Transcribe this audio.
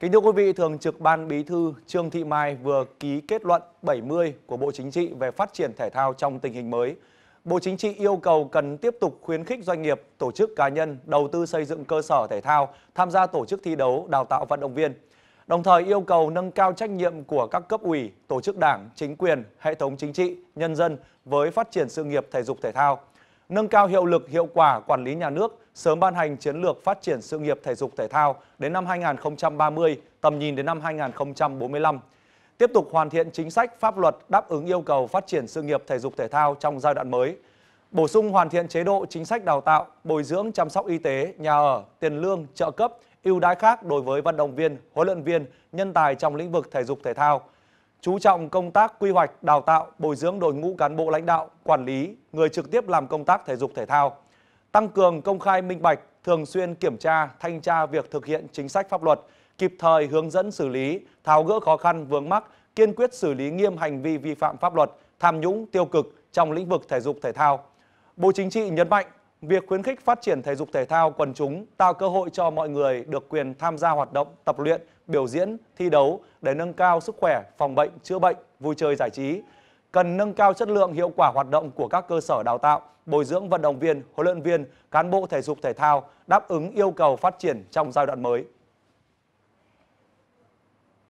Kính thưa quý vị, Thường trực Ban Bí thư Trương Thị Mai vừa ký kết luận 70 của Bộ Chính trị về phát triển thể thao trong tình hình mới. Bộ Chính trị yêu cầu cần tiếp tục khuyến khích doanh nghiệp, tổ chức cá nhân đầu tư xây dựng cơ sở thể thao, tham gia tổ chức thi đấu, đào tạo vận động viên. Đồng thời yêu cầu nâng cao trách nhiệm của các cấp ủy, tổ chức đảng, chính quyền, hệ thống chính trị, nhân dân với phát triển sự nghiệp thể dục thể thao nâng cao hiệu lực hiệu quả quản lý nhà nước, sớm ban hành chiến lược phát triển sự nghiệp thể dục thể thao đến năm 2030, tầm nhìn đến năm 2045. Tiếp tục hoàn thiện chính sách pháp luật đáp ứng yêu cầu phát triển sự nghiệp thể dục thể thao trong giai đoạn mới. Bổ sung hoàn thiện chế độ chính sách đào tạo, bồi dưỡng chăm sóc y tế, nhà ở, tiền lương, trợ cấp, ưu đãi khác đối với vận động viên, huấn luyện viên, nhân tài trong lĩnh vực thể dục thể thao chú trọng công tác quy hoạch, đào tạo, bồi dưỡng đội ngũ cán bộ lãnh đạo, quản lý, người trực tiếp làm công tác thể dục thể thao, tăng cường công khai minh bạch, thường xuyên kiểm tra, thanh tra việc thực hiện chính sách pháp luật, kịp thời hướng dẫn xử lý, tháo gỡ khó khăn vướng mắc, kiên quyết xử lý nghiêm hành vi vi phạm pháp luật, tham nhũng tiêu cực trong lĩnh vực thể dục thể thao. Bộ Chính trị nhấn mạnh việc khuyến khích phát triển thể dục thể thao quần chúng tạo cơ hội cho mọi người được quyền tham gia hoạt động tập luyện biểu diễn thi đấu để nâng cao sức khỏe phòng bệnh chữa bệnh vui chơi giải trí cần nâng cao chất lượng hiệu quả hoạt động của các cơ sở đào tạo bồi dưỡng vận động viên huấn luyện viên cán bộ thể dục thể thao đáp ứng yêu cầu phát triển trong giai đoạn mới